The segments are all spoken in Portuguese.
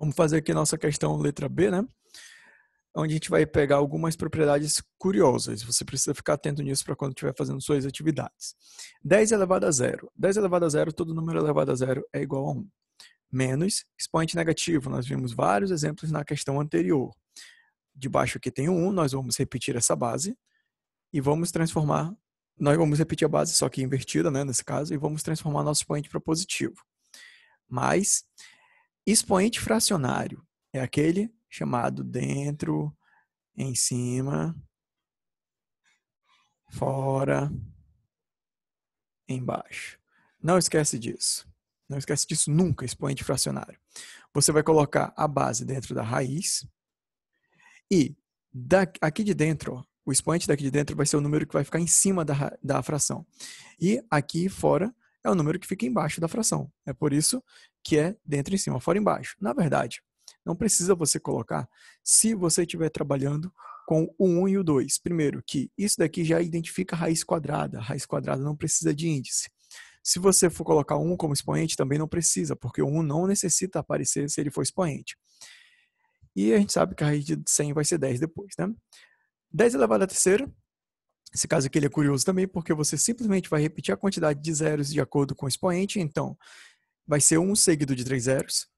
Vamos fazer aqui a nossa questão letra B, né? Onde a gente vai pegar algumas propriedades curiosas. Você precisa ficar atento nisso para quando estiver fazendo suas atividades. 10 elevado a zero. 10 elevado a zero, todo número elevado a zero é igual a 1. Menos expoente negativo. Nós vimos vários exemplos na questão anterior. Debaixo aqui tem o 1, nós vamos repetir essa base e vamos transformar. Nós vamos repetir a base, só que invertida, né, nesse caso, e vamos transformar nosso expoente para positivo. Mais Expoente fracionário é aquele chamado dentro, em cima, fora, embaixo. Não esquece disso. Não esquece disso nunca, expoente fracionário. Você vai colocar a base dentro da raiz e aqui de dentro, o expoente daqui de dentro vai ser o número que vai ficar em cima da, da fração. E aqui fora é o número que fica embaixo da fração. É por isso que é dentro em cima, fora embaixo. Na verdade, não precisa você colocar se você estiver trabalhando com o 1 e o 2. Primeiro, que isso daqui já identifica a raiz quadrada. A raiz quadrada não precisa de índice. Se você for colocar 1 como expoente, também não precisa, porque o 1 não necessita aparecer se ele for expoente. E a gente sabe que a raiz de 100 vai ser 10 depois, né? 10 elevado a terceira esse caso aqui ele é curioso também porque você simplesmente vai repetir a quantidade de zeros de acordo com o expoente, então vai ser 1 seguido de 3 zeros.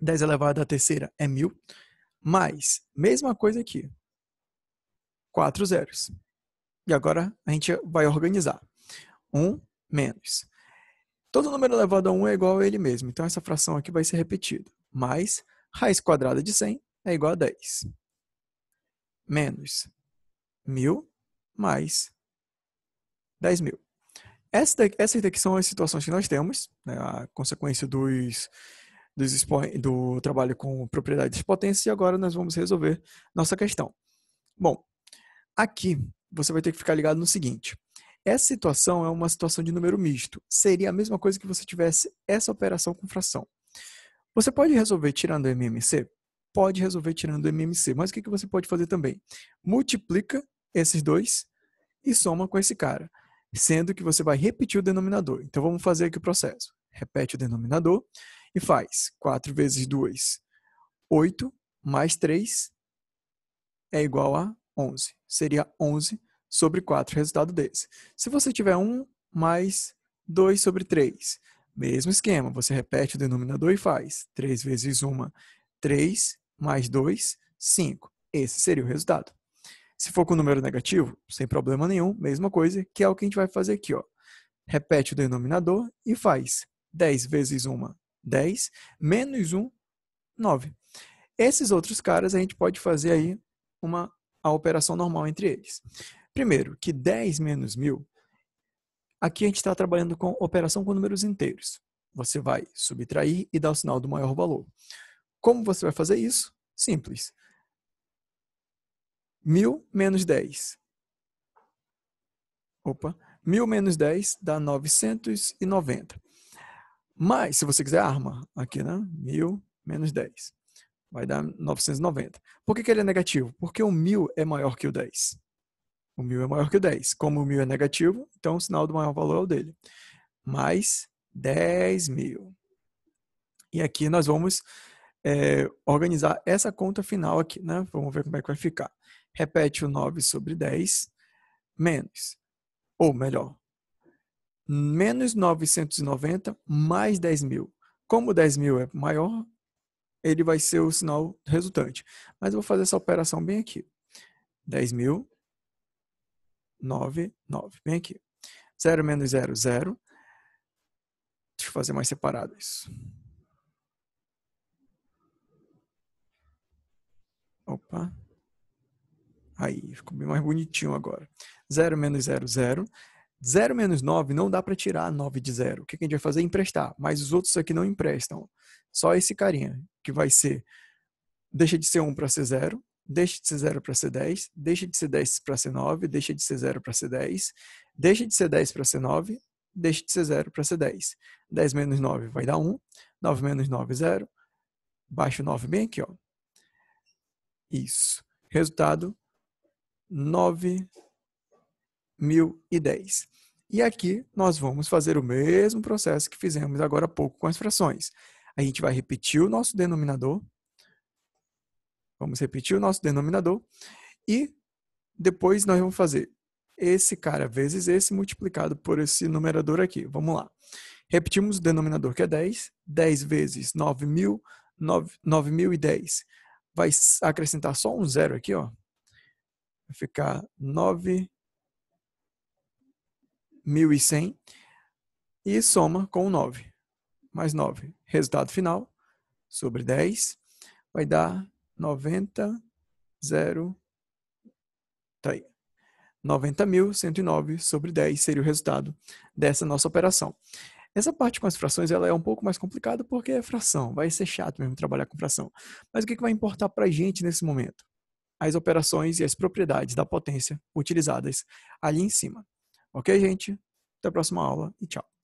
10 elevado à terceira é 1000, mais, mesma coisa aqui, 4 zeros. E agora a gente vai organizar. 1 menos. Todo número elevado a 1 é igual a ele mesmo, então essa fração aqui vai ser repetida. Mais raiz quadrada de 100 é igual a 10. Menos 1000 mais 10 mil. Essa essas daqui são as situações que nós temos, né, a consequência dos, dos do trabalho com propriedades potentes, e agora nós vamos resolver nossa questão. Bom, aqui você vai ter que ficar ligado no seguinte. Essa situação é uma situação de número misto. Seria a mesma coisa que você tivesse essa operação com fração. Você pode resolver tirando o MMC? Pode resolver tirando o MMC, mas o que você pode fazer também? Multiplica esses dois e soma com esse cara, sendo que você vai repetir o denominador. Então vamos fazer aqui o processo. Repete o denominador e faz 4 vezes 2, 8, mais 3 é igual a 11. Seria 11 sobre 4, resultado desse. Se você tiver 1 mais 2 sobre 3, mesmo esquema, você repete o denominador e faz 3 vezes 1, 3, mais 2, 5. Esse seria o resultado. Se for com número negativo, sem problema nenhum, mesma coisa, que é o que a gente vai fazer aqui. Ó. Repete o denominador e faz 10 vezes 1, 10, menos 1, 9. Esses outros caras a gente pode fazer aí uma, a operação normal entre eles. Primeiro, que 10 menos 1000, aqui a gente está trabalhando com operação com números inteiros. Você vai subtrair e dar o sinal do maior valor. Como você vai fazer isso? Simples. 1000 menos 10. Opa, 1000 menos 10 dá 990. Mas, se você quiser arma, aqui, né? 1000 menos 10. Vai dar 990. Por que, que ele é negativo? Porque o 1000 é maior que o 10. O 1000 é maior que o 10. Como o 1000 é negativo, então o sinal do maior valor é o dele. Mais 10.000. E aqui nós vamos é, organizar essa conta final aqui, né? Vamos ver como é que vai ficar. Repete o 9 sobre 10 menos, ou melhor, menos 990 mais 10 mil. Como 10 mil é maior, ele vai ser o sinal resultante. Mas eu vou fazer essa operação bem aqui. 10 mil, 9, 9, bem aqui. 0 menos 0, 0. Deixa eu fazer mais separado isso. Opa. Aí, ficou bem mais bonitinho agora. 0 menos 0, 0. 0 menos 9 não dá para tirar 9 de 0. O que a gente vai fazer é emprestar. Mas os outros aqui não emprestam. Só esse carinha, que vai ser... Deixa de ser 1 para ser 0. Deixa de ser 0 para ser 10. Deixa de ser 10 para ser 9. Deixa de ser 0 para ser 10. Deixa de ser 10 para ser 9. Deixa de ser 0 para ser 10. 10 menos 9 vai dar 1. 9 menos 9, 0. Baixo 9 bem aqui, ó. Isso. Resultado: 9.010. E aqui nós vamos fazer o mesmo processo que fizemos agora há pouco com as frações. A gente vai repetir o nosso denominador. Vamos repetir o nosso denominador. E depois nós vamos fazer esse cara vezes esse multiplicado por esse numerador aqui. Vamos lá. Repetimos o denominador que é 10. 10 vezes 9.010 vai acrescentar só um zero aqui, ó. Vai ficar 9.100 e soma com 9. Mais 9. Resultado final sobre 10 vai dar 90, 0, tá aí. 90.109 sobre 10 seria o resultado dessa nossa operação. Essa parte com as frações ela é um pouco mais complicada porque é fração, vai ser chato mesmo trabalhar com fração. Mas o que, que vai importar para a gente nesse momento? As operações e as propriedades da potência utilizadas ali em cima. Ok, gente? Até a próxima aula e tchau.